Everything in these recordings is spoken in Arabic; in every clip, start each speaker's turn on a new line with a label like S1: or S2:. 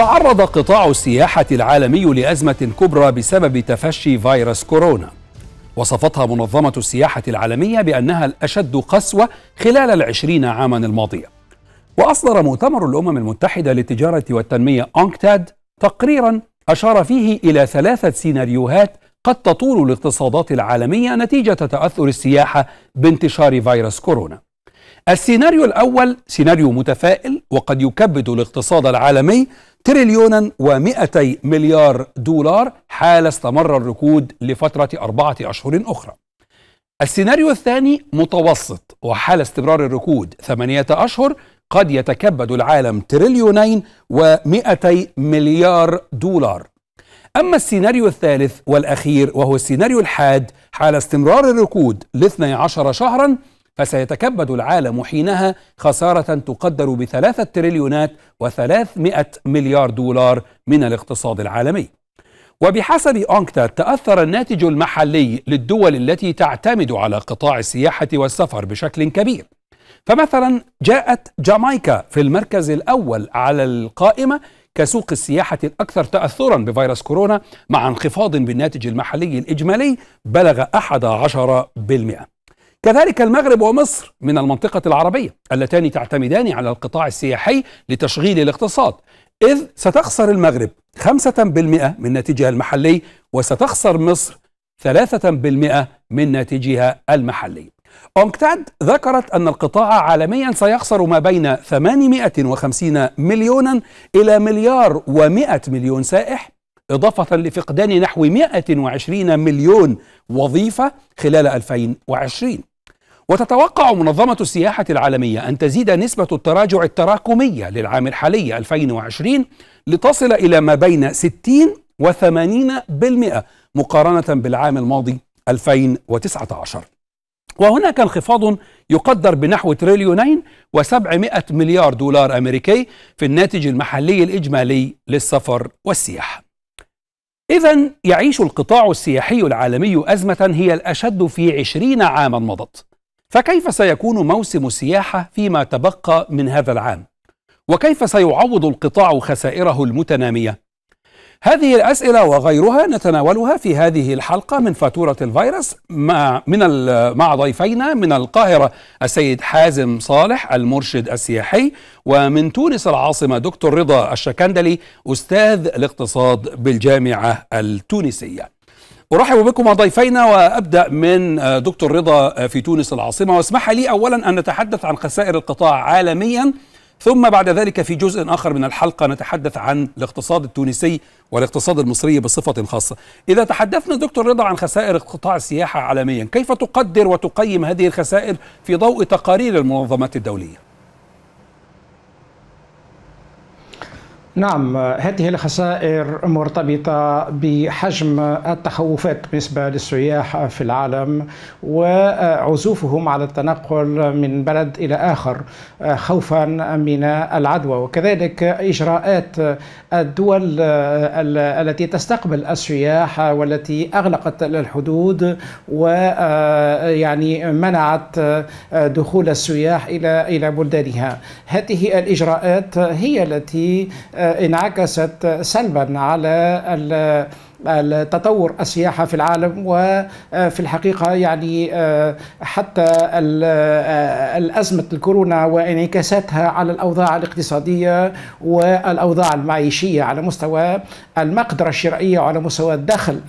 S1: تعرض قطاع السياحة العالمي لأزمة كبرى بسبب تفشي فيروس كورونا وصفتها منظمة السياحة العالمية بأنها الأشد قسوة خلال العشرين عاما الماضية وأصدر مؤتمر الأمم المتحدة للتجارة والتنمية أونكتاد تقريرا أشار فيه إلى ثلاثة سيناريوهات قد تطول الاقتصادات العالمية نتيجة تأثر السياحة بانتشار فيروس كورونا السيناريو الأول سيناريو متفائل وقد يكبد الاقتصاد العالمي تريليونا و200 مليار دولار حال استمر الركود لفترة أربعة أشهر أخرى السيناريو الثاني متوسط وحال استمرار الركود ثمانية أشهر قد يتكبد العالم تريليونين و200 مليار دولار أما السيناريو الثالث والأخير وهو السيناريو الحاد حال استمرار الركود ل 12 شهرا فسيتكبد العالم حينها خسارة تقدر بثلاثة تريليونات وثلاثمائة مليار دولار من الاقتصاد العالمي وبحسب أونكتا تأثر الناتج المحلي للدول التي تعتمد على قطاع السياحة والسفر بشكل كبير فمثلا جاءت جامايكا في المركز الأول على القائمة كسوق السياحة الأكثر تأثرا بفيروس كورونا مع انخفاض بالناتج المحلي الإجمالي بلغ 11% كذلك المغرب ومصر من المنطقة العربية اللتان تعتمدان على القطاع السياحي لتشغيل الاقتصاد إذ ستخسر المغرب 5% من ناتجها المحلي وستخسر مصر 3% من ناتجها المحلي أونكتاد ذكرت أن القطاع عالميا سيخسر ما بين 850 مليونا إلى مليار و100 مليون سائح إضافة لفقدان نحو 120 مليون وظيفة خلال 2020 وتتوقع منظمة السياحة العالمية أن تزيد نسبة التراجع التراكمية للعام الحالي 2020 لتصل إلى ما بين 60 و 80% مقارنة بالعام الماضي 2019 وهناك انخفاض يقدر بنحو تريليونين و700 مليار دولار أمريكي في الناتج المحلي الإجمالي للسفر والسياحة إذا يعيش القطاع السياحي العالمي أزمة هي الأشد في عشرين عاما مضت فكيف سيكون موسم السياحة فيما تبقى من هذا العام؟ وكيف سيعوض القطاع خسائره المتنامية؟ هذه الأسئلة وغيرها نتناولها في هذه الحلقة من فاتورة الفيروس مع من مع ضيفينا من القاهرة السيد حازم صالح المرشد السياحي ومن تونس العاصمة دكتور رضا الشكندلي أستاذ الاقتصاد بالجامعة التونسية. ارحب بكم ضيفينا وابدا من آه، دكتور رضا آه، في تونس العاصمه واسمح لي اولا ان نتحدث عن خسائر القطاع عالميا ثم بعد ذلك في جزء اخر من الحلقه نتحدث عن الاقتصاد التونسي والاقتصاد المصري بصفه خاصه. اذا تحدثنا دكتور رضا عن خسائر قطاع السياحه عالميا، كيف تقدر وتقيم هذه الخسائر في ضوء تقارير المنظمات الدوليه؟
S2: نعم هذه الخسائر مرتبطة بحجم التخوفات بالنسبة للسياح في العالم وعزوفهم على التنقل من بلد إلى آخر خوفا من العدوى وكذلك إجراءات الدول التي تستقبل السياح والتي أغلقت الحدود ويعني منعت دخول السياح إلى إلى بلدانها هذه الإجراءات هي التي انعكست سلبا على تطور السياحة في العالم وفي آه، الحقيقة يعني آه، حتى آه، الأزمة الكورونا وانعكاساتها على الأوضاع الاقتصادية والأوضاع المعيشية على مستوى المقدرة الشرائية وعلى مستوى الدخل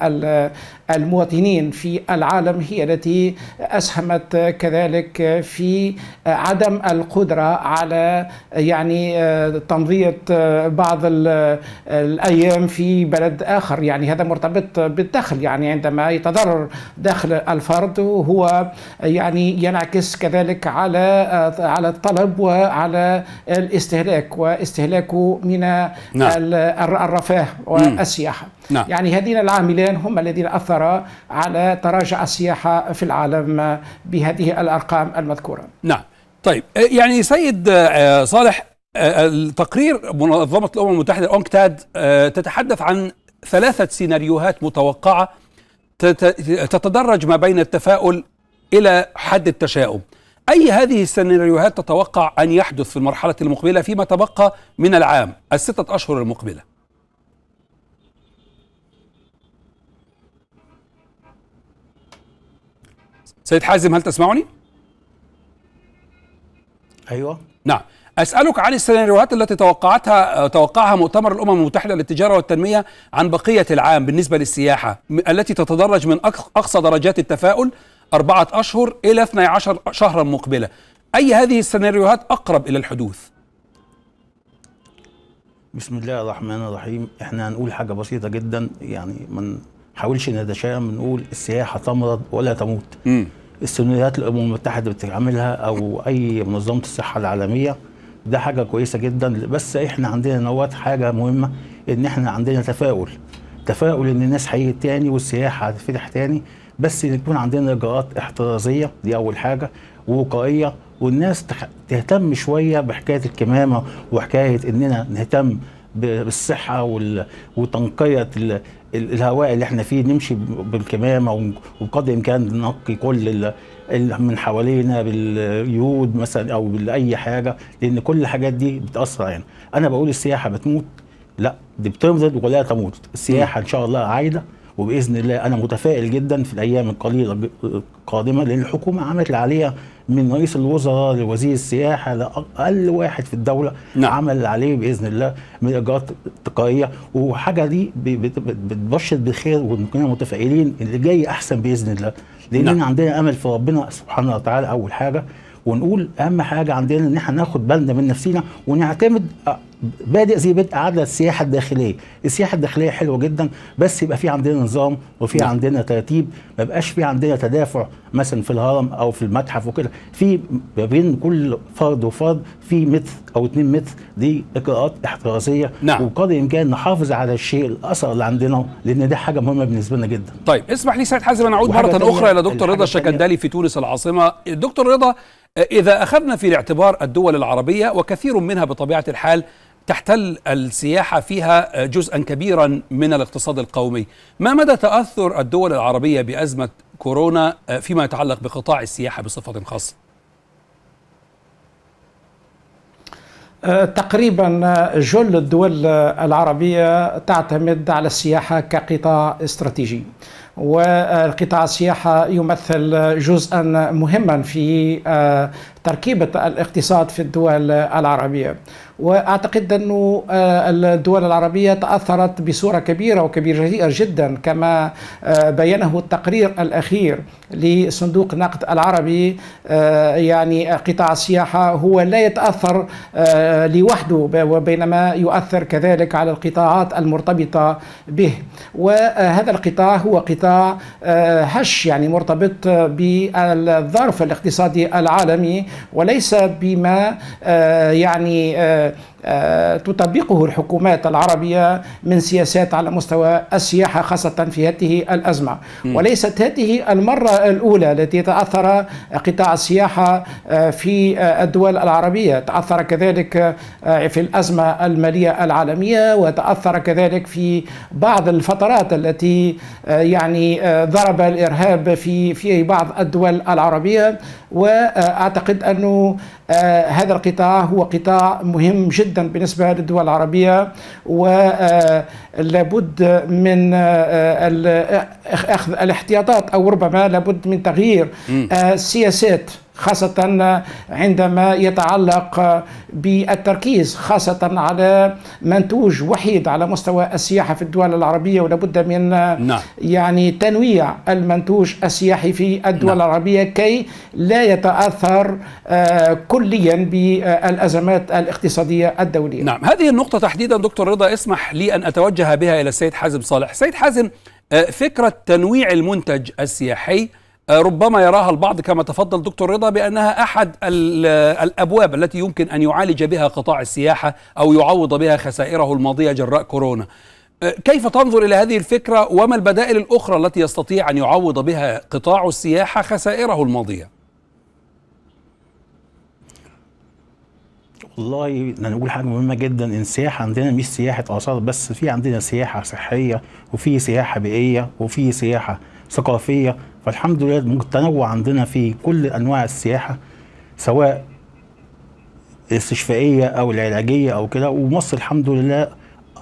S2: المواطنين في العالم هي التي أسهمت كذلك في عدم القدرة على يعني تمضية بعض الأيام في بلد آخر يعني هذا هذا مرتبط بالدخل يعني عندما يتضرر دخل الفرد هو يعني ينعكس كذلك على على الطلب وعلى الاستهلاك واستهلاكه من نعم. الرفاه والسياحه نعم. يعني هذين العاملين هم الذين اثرا على تراجع السياحه في العالم بهذه الارقام المذكوره
S1: نعم طيب يعني سيد آه، صالح آه، التقرير منظمة الأمم المتحدة أونكتاد آه، تتحدث عن ثلاثة سيناريوهات متوقعة تتدرج ما بين التفاؤل إلى حد التشاؤم أي هذه السيناريوهات تتوقع أن يحدث في المرحلة المقبلة فيما تبقى من العام الستة أشهر المقبلة سيد حازم هل تسمعني؟ أيوة نعم أسألك عن السيناريوهات التي توقعتها توقعها مؤتمر الأمم المتحدة للتجارة والتنمية عن بقية العام بالنسبة للسياحة التي تتدرج من أقصى درجات التفاؤل أربعة أشهر إلى 12 شهرا مقبلة أي هذه السيناريوهات أقرب إلى الحدوث؟
S3: بسم الله الرحمن الرحيم احنا هنقول حاجة بسيطة جدا يعني ما نحاولش نتشائم نقول السياحة تمرض ولا تموت م. السيناريوهات الأمم المتحدة بتعملها أو أي منظمة الصحة العالمية ده حاجه كويسه جدا بس احنا عندنا نوات حاجه مهمه ان احنا عندنا تفاؤل تفاؤل ان الناس هيجي تاني والسياحه هتفتح تاني بس يكون عندنا اجراءات احترازيه دي اول حاجه ووقائيه والناس تهتم شويه بحكايه الكمامه وحكايه اننا نهتم بالصحه وتنقيه الهواء اللي احنا فيه نمشي بالكمامه وبقدر الامكان ننقي كل من حوالينا باليود مثلا او باي حاجه لان كل الحاجات دي بتاثر علينا يعني. انا بقول السياحه بتموت لا دي بتمرض ولا تموت السياحه ان شاء الله عايده وباذن الله انا متفائل جدا في الايام القليله القادمه لان الحكومه عملت اللي عليها من رئيس الوزراء لوزير السياحه لاقل واحد في الدوله نعم. عمل عليه باذن الله من اجراءات تقاريه وحاجه دي بتبشر بالخير وكنا متفائلين اللي جاي احسن باذن الله لان نعم. عندنا امل في ربنا سبحانه وتعالى اول حاجه ونقول اهم حاجه عندنا ان احنا ناخد بالنا من نفسينا ونعتمد بادئ زي بدء عدل السياحة الداخلية السياحة الداخلية حلوة جدا بس يبقى في عندنا نظام وفي نعم. عندنا ترتيب ما بقاش في عندنا تدافع مثلا في الهرم او في المتحف وكده في ما بين كل فرد وفرد في متر او 2 متر دي اجراءات احترازيه نعم. وقدر الامكان نحافظ على الشيء الاثر اللي عندنا لان ده حاجه مهمه بالنسبه لنا جدا
S1: طيب اسمح لي سيد حازم انا اعود مره اخرى الى دكتور رضا الشكندلي في تونس العاصمه دكتور رضا اذا اخذنا في الاعتبار الدول العربيه وكثير منها بطبيعه الحال تحتل السياحة فيها جزءا كبيرا من الاقتصاد القومي ما مدى تأثر الدول العربية بأزمة كورونا فيما يتعلق بقطاع السياحة بصفة خاصة
S2: أه، تقريبا جل الدول العربية تعتمد على السياحة كقطاع استراتيجي وقطاع السياحة يمثل جزءا مهما في أه، تركيبة الاقتصاد في الدول العربية واعتقد انه آه، الدول العربيه تاثرت بصوره كبيره وكبيره جدا كما آه، بينه التقرير الاخير لصندوق نقد العربي آه، يعني قطاع السياحه هو لا يتاثر لوحده وبينما يؤثر كذلك على القطاعات المرتبطه به وهذا القطاع هو قطاع هش يعني مرتبط بالظرف الاقتصادي العالمي وليس بما يعني that آه، تطبقه الحكومات العربية من سياسات على مستوى السياحة خاصة في هذه الأزمة م. وليست هذه المرة الأولى التي تأثر قطاع السياحة آه، في آه، الدول العربية تأثر كذلك في الأزمة المالية العالمية وتأثر كذلك في بعض الفترات التي يعني ضرب الإرهاب في في بعض الدول العربية وأعتقد أنه هذا القطاع هو قطاع مهم جدا جدا بالنسبة للدول العربية ولابد آه، من آه، آه، أخذ الاحتياطات أو ربما لابد من تغيير السياسات خاصة عندما يتعلق بالتركيز خاصة على منتوج وحيد على مستوى السياحة في الدول العربية ولابد من نعم. يعني تنويع المنتوج السياحي في الدول نعم. العربية كي لا يتأثر آه، كليا بالأزمات
S1: الاقتصادية الدولية نعم هذه النقطة تحديدا دكتور رضا اسمح لي أن أتوجه بها إلى السيد حازم صالح السيد حازم آه، فكرة تنويع المنتج السياحي آه، ربما يراها البعض كما تفضل دكتور رضا بانها احد آه، الابواب التي يمكن ان يعالج بها قطاع السياحه او يعوض بها خسائره الماضيه جراء كورونا. آه، كيف تنظر الى هذه الفكره وما البدائل الاخرى التي يستطيع ان يعوض بها قطاع السياحه خسائره الماضيه؟
S3: والله يعني نقول حاجه مهمه جدا ان السياحه عندنا مش سياحه اثار بس في عندنا سياحه صحيه وفي سياحه بيئيه وفي سياحه ثقافيه فالحمد لله التنوع عندنا في كل انواع السياحه سواء الاستشفائيه او العلاجيه او كده ومصر الحمد لله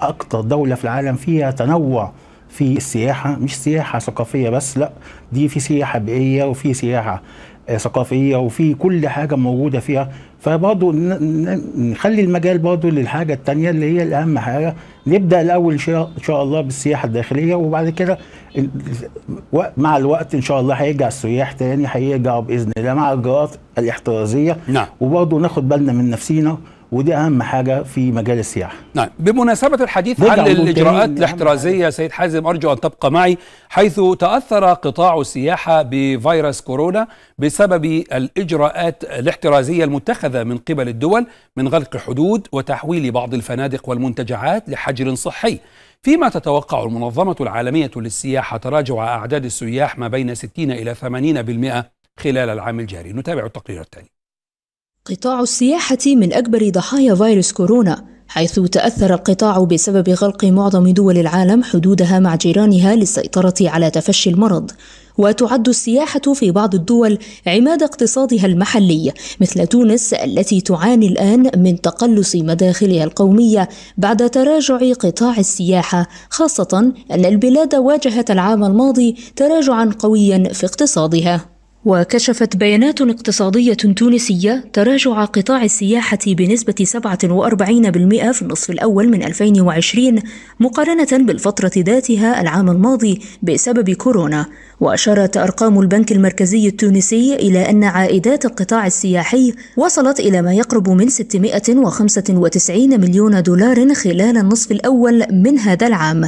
S3: اكتر دوله في العالم فيها تنوع في السياحه مش سياحه ثقافيه بس لا دي في سياحه بيئيه وفي سياحه ثقافيه وفي كل حاجه موجوده فيها فبرضه نخلي المجال برضه للحاجه الثانيه اللي هي الاهم حاجه نبدا الاول ان شاء الله بالسياحه الداخليه وبعد كده مع الوقت ان شاء الله هيرجع السياح تاني هيرجعوا باذن الله مع الاجراءات الاحترازيه نعم وبرضه ناخد بالنا من نفسينا ودي اهم حاجه في مجال السياحه
S1: نعم بمناسبه
S3: الحديث عن الاجراءات الاحترازيه
S1: سيد حازم ارجو ان تبقى معي حيث تاثر قطاع السياحه بفيروس كورونا بسبب الاجراءات الاحترازيه المتخذه من قبل الدول من غلق الحدود وتحويل بعض الفنادق والمنتجعات لحجر صحي فيما تتوقع المنظمه العالميه للسياحه تراجع اعداد السياح ما بين 60 الى 80% خلال العام الجاري نتابع التقرير التالي
S4: قطاع السياحة من أكبر ضحايا فيروس كورونا حيث تأثر القطاع بسبب غلق معظم دول العالم حدودها مع جيرانها للسيطرة على تفشي المرض وتعد السياحة في بعض الدول عماد اقتصادها المحلي مثل تونس التي تعاني الآن من تقلص مداخلها القومية بعد تراجع قطاع السياحة خاصة أن البلاد واجهت العام الماضي تراجعا قويا في اقتصادها وكشفت بيانات اقتصادية تونسية تراجع قطاع السياحة بنسبة 47% في النصف الأول من 2020 مقارنة بالفترة ذاتها العام الماضي بسبب كورونا، وأشارت أرقام البنك المركزي التونسي إلى أن عائدات القطاع السياحي وصلت إلى ما يقرب من 695 مليون دولار خلال النصف الأول من هذا العام،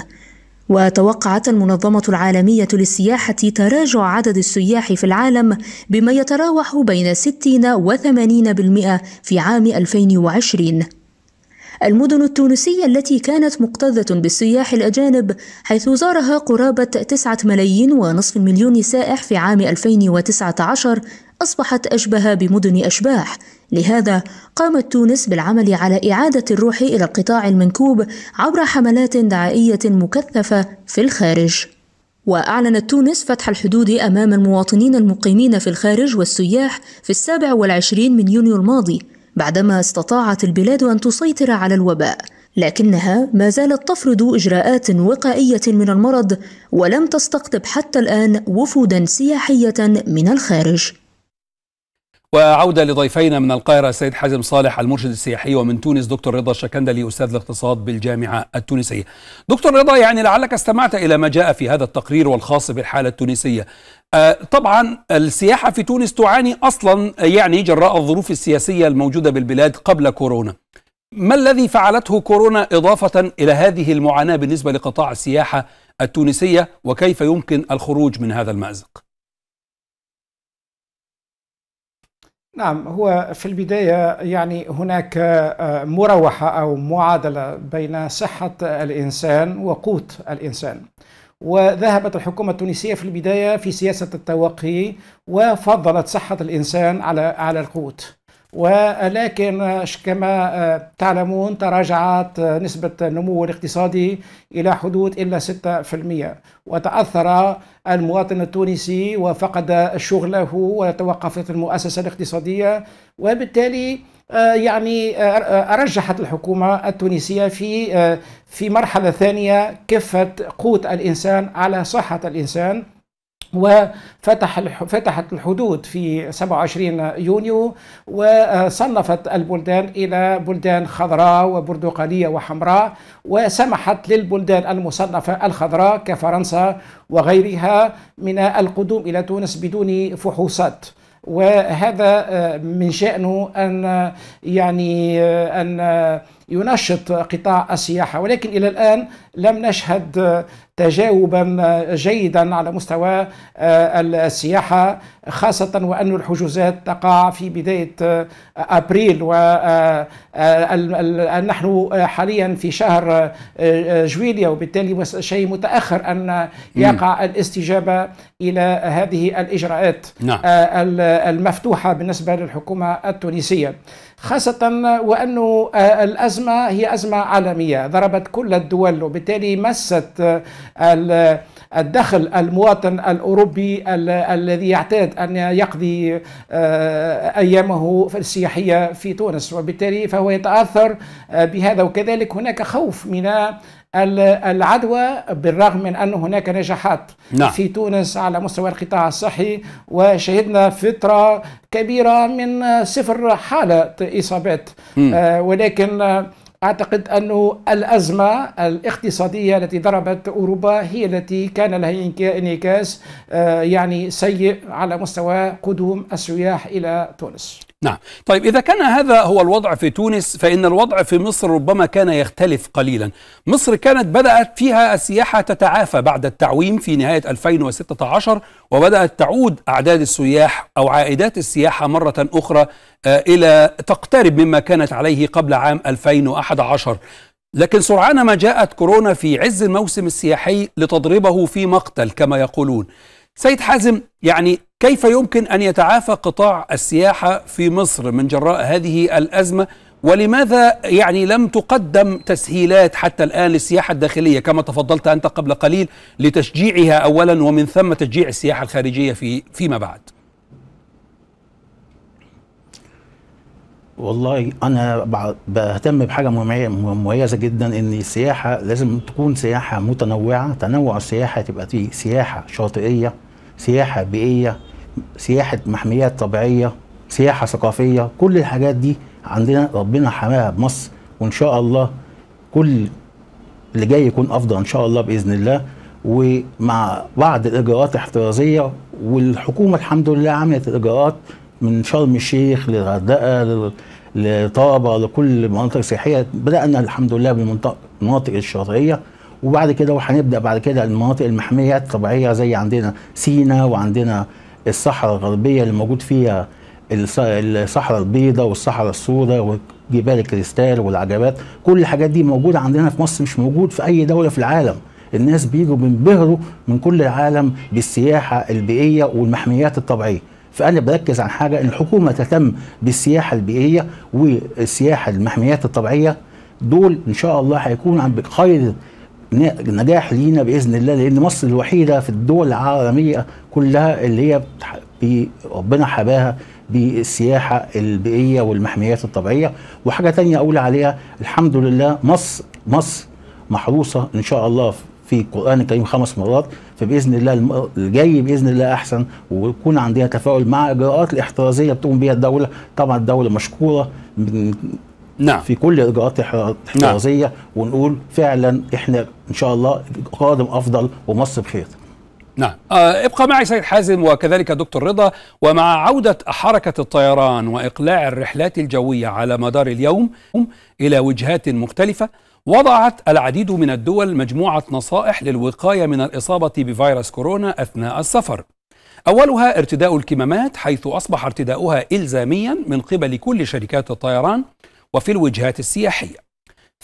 S4: وتوقعت المنظمة العالمية للسياحة تراجع عدد السياح في العالم بما يتراوح بين 60 و 80% في عام 2020 المدن التونسية التي كانت مكتظة بالسياح الأجانب حيث زارها قرابة 9 ملايين ونصف مليون سائح في عام 2019 أصبحت أشبه بمدن أشباح لهذا قامت تونس بالعمل على إعادة الروح إلى القطاع المنكوب عبر حملات دعائية مكثفة في الخارج. وأعلنت تونس فتح الحدود أمام المواطنين المقيمين في الخارج والسياح في السابع والعشرين من يونيو الماضي بعدما استطاعت البلاد أن تسيطر على الوباء لكنها ما زالت تفرض إجراءات وقائية من المرض ولم تستقطب حتى الآن وفودا سياحية من الخارج
S1: وعودة لضيفينا من القاهرة السيد حازم صالح المرشد السياحي ومن تونس دكتور رضا الشكندلي أستاذ الاقتصاد بالجامعة التونسية دكتور رضا يعني لعلك استمعت إلى ما جاء في هذا التقرير والخاص بالحالة التونسية آه، طبعا السياحة في تونس تعاني أصلا يعني جراء الظروف السياسية الموجودة بالبلاد قبل كورونا ما الذي فعلته كورونا إضافة إلى هذه المعاناة بالنسبة لقطاع السياحة التونسية وكيف يمكن الخروج من هذا المأزق؟
S2: نعم هو في البداية يعني هناك آه، مروحة أو معادلة بين صحة الإنسان وقوت الإنسان وذهبت الحكومة التونسية في البداية في سياسة التوقي وفضلت صحة الإنسان على على القوت ولكن كما آه، تعلمون تراجعت آه، نسبة النمو الاقتصادي إلى حدود إلا 6% وتأثر المواطن التونسي وفقد شغله وتوقفت المؤسسة الاقتصادية وبالتالي آه، يعني أرجحت الحكومة التونسية في في مرحلة ثانية كفة قوت الإنسان على صحة الإنسان وفتح فتحت الحدود في 27 يونيو وصنفت البلدان الى بلدان خضراء وبرتقاليه وحمراء وسمحت للبلدان المصنفه الخضراء كفرنسا وغيرها من القدوم الى تونس بدون فحوصات. وهذا آه، من شأنه أن آه، يعني آه، أن ينشط قطاع السياحة ولكن إلى الآن لم نشهد تجاوبا جيدا على مستوى آه، السياحة خاصة وأن الحجوزات تقع في بداية آه، أبريل ونحن آه، حاليا في شهر جويليا وبالتالي شيء متأخر أن يقع الاستجابة إلى هذه الإجراءات نعم. المفتوحة بالنسبة للحكومة التونسية خاصة وأن الأزمة الأزمة هي أزمة عالمية ضربت كل الدول وبالتالي مست آه، الدخل المواطن الأوروبي الذي يعتاد أن يقضي آه، أيامه في السياحية في تونس وبالتالي فهو يتأثر آه، بهذا وكذلك هناك خوف من العدوى بالرغم من أن هناك نجاحات نعم. في تونس على مستوى القطاع الصحي وشهدنا فترة كبيرة من صفر حالة إصابات آه ولكن أعتقد أن الأزمة الاقتصادية التي ضربت أوروبا هي التي كان لها انعكاس آه، يعني سيء على مستوى قدوم السياح إلى تونس
S1: نعم طيب إذا كان هذا هو الوضع في تونس فإن الوضع في مصر ربما كان يختلف قليلا مصر كانت بدأت فيها السياحة تتعافى بعد التعويم في نهاية 2016 وبدأت تعود أعداد السياح أو عائدات السياحة مرة أخرى آه، إلى تقترب مما كانت عليه قبل عام 2011 لكن سرعان ما جاءت كورونا في عز الموسم السياحي لتضربه في مقتل كما يقولون سيد حازم يعني كيف يمكن أن يتعافى قطاع السياحة في مصر من جراء هذه الأزمة ولماذا يعني لم تقدم تسهيلات حتى الآن للسياحة الداخلية كما تفضلت أنت قبل قليل لتشجيعها أولا ومن ثم تشجيع السياحة الخارجية في فيما بعد
S3: والله أنا بهتم بحاجة مميزة جدا إن السياحة لازم تكون سياحة متنوعة تنوع السياحة تبقى فيه سياحة شاطئية سياحة بيئية سياحه محميات طبيعيه سياحه ثقافيه كل الحاجات دي عندنا ربنا حماها بمصر وان شاء الله كل اللي جاي يكون افضل ان شاء الله باذن الله ومع بعض الاجراءات الاحترازيه والحكومه الحمد لله عملت الاجراءات من شرم الشيخ للغردقه لطابه لكل مناطق سياحيه بدانا الحمد لله بالمناطق المناطق الشاطئيه وبعد كده وهنبدا بعد كده المناطق المحميه الطبيعيه زي عندنا سينا وعندنا الصحراء الغربيه اللي موجود فيها الصحراء البيضاء والصحراء السوداء وجبال الكريستال والعجبات كل الحاجات دي موجوده عندنا في مصر مش موجود في اي دوله في العالم الناس بيجوا بينبهروا من كل العالم بالسياحه البيئيه والمحميات الطبيعيه فانا بركز عن حاجه ان الحكومه تهتم بالسياحه البيئيه والسياحه المحميات الطبيعيه دول ان شاء الله هيكون عم خير نجاح لينا باذن الله لان مصر الوحيده في الدول العالميه كلها اللي هي ربنا حباها بالسياحه البيئيه والمحميات الطبيعيه وحاجه تانية اقول عليها الحمد لله مصر مصر محروسه ان شاء الله في القران الكريم خمس مرات فباذن الله الجاي باذن الله احسن ويكون عندنا تفاؤل مع الاجراءات الاحترازيه بتقوم بها الدوله طبعا الدوله مشكوره نعم. في كل الاجراءات الاحترازيه نعم. ونقول فعلا احنا ان شاء الله قادم افضل ومصر بخير
S1: نعم آه ابقى معي سيد حازم وكذلك دكتور رضا ومع عودة حركة الطيران وإقلاع الرحلات الجوية على مدار اليوم إلى وجهات مختلفة وضعت العديد من الدول مجموعة نصائح للوقاية من الإصابة بفيروس كورونا أثناء السفر أولها ارتداء الكمامات حيث أصبح ارتداؤها إلزاميا من قبل كل شركات الطيران وفي الوجهات السياحية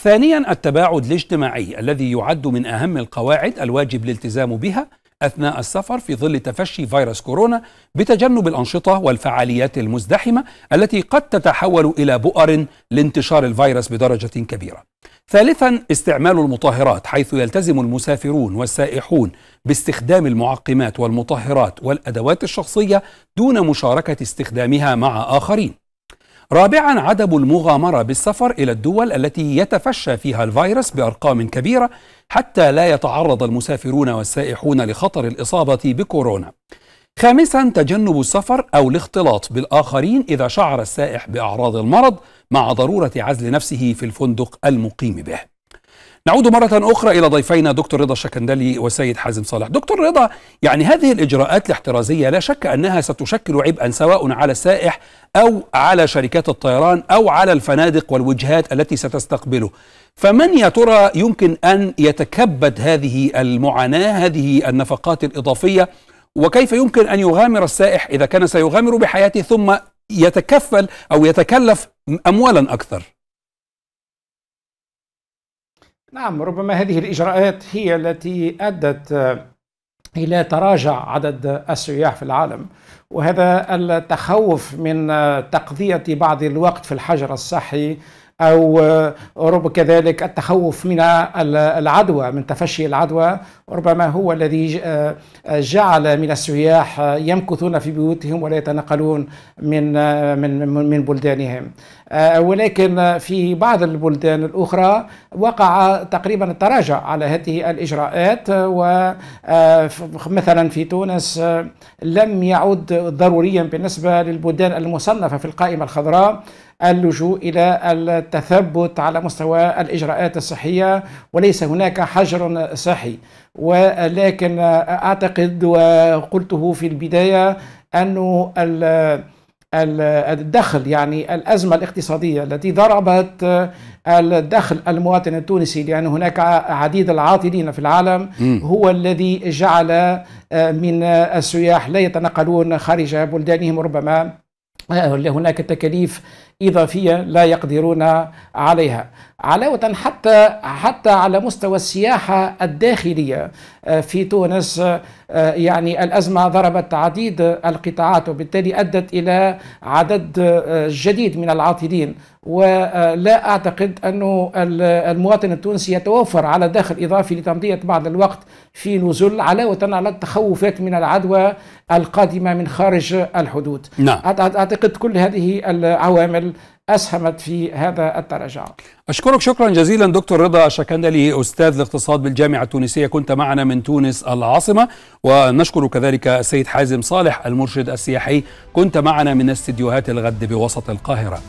S1: ثانيا التباعد الاجتماعي الذي يعد من أهم القواعد الواجب الالتزام بها أثناء السفر في ظل تفشي فيروس كورونا بتجنب الأنشطة والفعاليات المزدحمة التي قد تتحول إلى بؤر لانتشار الفيروس بدرجة كبيرة. ثالثا استعمال المطهرات حيث يلتزم المسافرون والسائحون باستخدام المعقمات والمطهرات والأدوات الشخصية دون مشاركة استخدامها مع آخرين. رابعا عدم المغامرة بالسفر إلى الدول التي يتفشى فيها الفيروس بأرقام كبيرة حتى لا يتعرض المسافرون والسائحون لخطر الإصابة بكورونا خامسا تجنب السفر أو الاختلاط بالآخرين إذا شعر السائح بأعراض المرض مع ضرورة عزل نفسه في الفندق المقيم به نعود مرة أخرى إلى ضيفينا دكتور رضا الشكندلي والسيد حازم صالح دكتور رضا يعني هذه الإجراءات الاحترازية لا شك أنها ستشكل عبئا سواء على السائح أو على شركات الطيران أو على الفنادق والوجهات التي ستستقبله فمن يا ترى يمكن أن يتكبد هذه المعاناة هذه النفقات الإضافية وكيف يمكن أن يغامر السائح إذا كان سيغامر بحياته ثم يتكفل أو يتكلف أموالا أكثر
S2: نعم ربما هذه الإجراءات هي التي أدت آه، إلى تراجع عدد السياح في العالم وهذا التخوف من آه، تقضية بعض الوقت في الحجر الصحي أو آه، رب كذلك التخوف من العدوى من تفشي العدوى ربما هو الذي آه، آه، جعل من السياح يمكثون في بيوتهم ولا يتنقلون من من من بلدانهم ولكن في بعض البلدان الأخرى وقع تقريبا التراجع على هذه الإجراءات ومثلا في تونس لم يعد ضروريا بالنسبة للبلدان المصنفة في القائمة الخضراء اللجوء إلى التثبت على مستوى الإجراءات الصحية وليس هناك حجر صحي ولكن أعتقد وقلته في البداية أنه الدخل يعني الأزمة الاقتصادية التي ضربت الدخل المواطن التونسي لأن يعني هناك عديد العاطلين في العالم هو الذي جعل من السياح لا يتنقلون خارج بلدانهم ربما هناك تكاليف إضافية لا يقدرون عليها علاوة حتى حتى على مستوى السياحة الداخلية آه، في تونس آه، يعني الأزمة ضربت عديد القطاعات وبالتالي أدت إلى عدد آه، جديد من العاطلين ولا أعتقد أن المواطن التونسي يتوفر على دخل إضافي لتمضية بعض الوقت في نزول علاوة على التخوفات من العدوى القادمة من خارج الحدود نعم. أعتقد كل هذه العوامل أسهمت في هذا التراجع
S1: أشكرك شكرا جزيلا دكتور رضا شكندلي أستاذ الاقتصاد بالجامعة التونسية كنت معنا من تونس العاصمة ونشكر كذلك السيد حازم صالح المرشد السياحي كنت معنا من استديوهات الغد بوسط القاهرة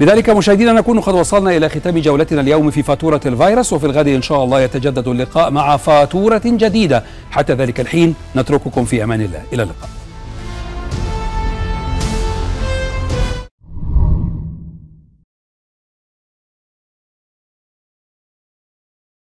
S1: بذلك مشاهدينا نكون قد وصلنا إلى ختام جولتنا اليوم في فاتورة الفيروس وفي الغد إن شاء الله يتجدد اللقاء مع فاتورة جديدة حتى ذلك الحين نترككم في أمان الله إلى اللقاء